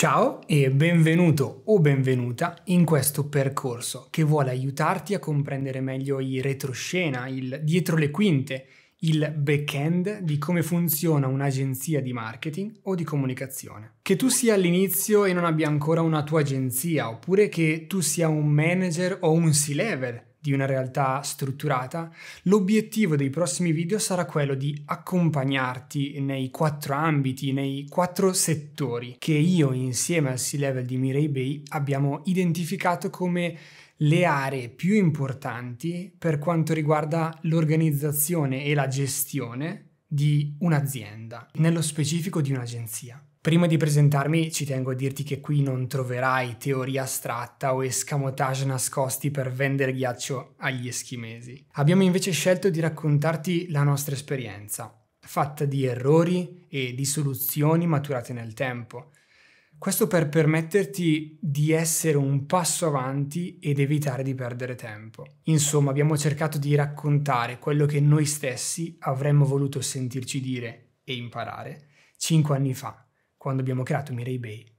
Ciao e benvenuto o benvenuta in questo percorso che vuole aiutarti a comprendere meglio i retroscena, il dietro le quinte, il back-end di come funziona un'agenzia di marketing o di comunicazione. Che tu sia all'inizio e non abbia ancora una tua agenzia, oppure che tu sia un manager o un C-level di una realtà strutturata, l'obiettivo dei prossimi video sarà quello di accompagnarti nei quattro ambiti, nei quattro settori che io insieme al C-Level di Mirai Bay abbiamo identificato come le aree più importanti per quanto riguarda l'organizzazione e la gestione di un'azienda, nello specifico di un'agenzia. Prima di presentarmi ci tengo a dirti che qui non troverai teoria astratta o escamotage nascosti per vendere ghiaccio agli eschimesi. Abbiamo invece scelto di raccontarti la nostra esperienza, fatta di errori e di soluzioni maturate nel tempo. Questo per permetterti di essere un passo avanti ed evitare di perdere tempo. Insomma, abbiamo cercato di raccontare quello che noi stessi avremmo voluto sentirci dire e imparare 5 anni fa quando abbiamo creato Mirai Bay